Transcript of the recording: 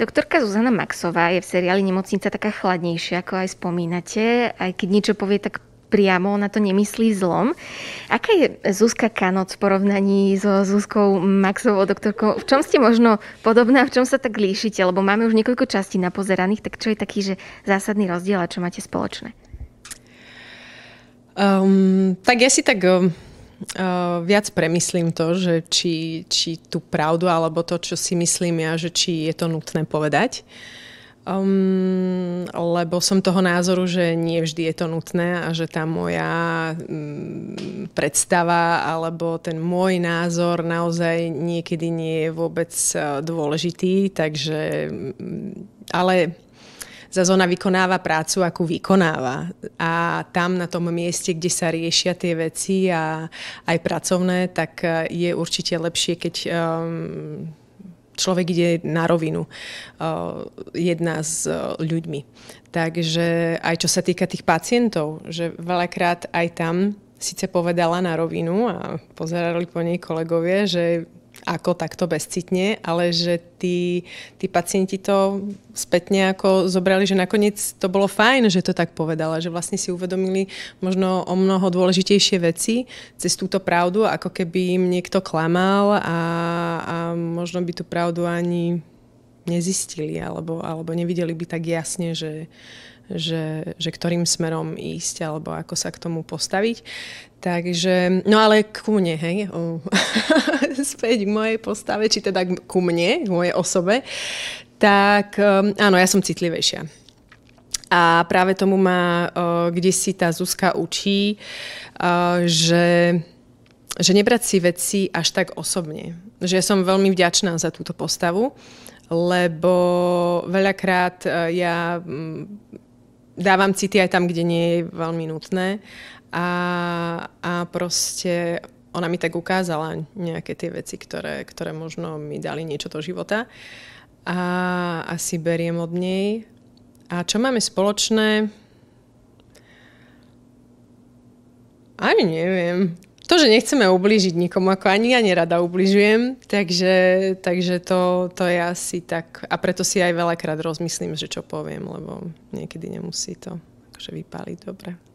Doktorka Zuzana Maxová je v seriáli Nemocnica taká chladnejšia, ako aj spomínate. Aj keď niečo povie, tak priamo, na to nemyslí zlom. Aká je Zuzka Kanoc v porovnaní so Zuzkou Maxovou doktorkou? V čom ste možno podobná, v čom sa tak líšite? Lebo máme už niekoľko častí napozeraných, tak čo je taký, že zásadný rozdiel a čo máte spoločné? Um, tak ja si tak um, uh, viac premyslím to, že či, či tú pravdu alebo to, čo si myslím ja, že či je to nutné povedať. Um, lebo som toho názoru, že nie vždy je to nutné a že tá moja um, predstava alebo ten môj názor naozaj niekedy nie je vôbec uh, dôležitý, takže um, ale zase ona vykonáva prácu, akú vykonáva. A tam na tom mieste, kde sa riešia tie veci a aj pracovné, tak e, je určite lepšie, keď um, človek ide na rovinu, e, jedna s e, ľuďmi. Takže aj čo sa týka tých pacientov, že veľakrát aj tam síce povedala na rovinu a pozerali po nej kolegovia, že ako takto bezcitne, ale že tí, tí pacienti to spätne ako zobrali, že nakoniec to bolo fajn, že to tak povedala, že vlastne si uvedomili možno o mnoho dôležitejšie veci cez túto pravdu, ako keby im niekto klamal a, a možno by tú pravdu ani nezistili alebo, alebo nevideli by tak jasne, že, že, že ktorým smerom ísť alebo ako sa k tomu postaviť. Takže, no ale ku mne, hej, o, späť k mojej postave, či teda ku mne, k mojej osobe, tak um, áno, ja som citlivejšia. A práve tomu ma uh, kde si tá Zuzka učí, uh, že že nebrať si veci až tak osobne. Že ja som veľmi vďačná za túto postavu, lebo veľakrát e, ja dávam city aj tam, kde nie je veľmi nutné. A, a proste ona mi tak ukázala nejaké tie veci, ktoré, ktoré možno mi dali niečo do života. A asi beriem od nej. A čo máme spoločné? Ani neviem to, že nechceme ublížiť nikomu, ako ani ja nerada ubližujem, takže, takže to, to je asi tak. A preto si aj veľakrát rozmyslím, že čo poviem, lebo niekedy nemusí to akože vypáliť dobre.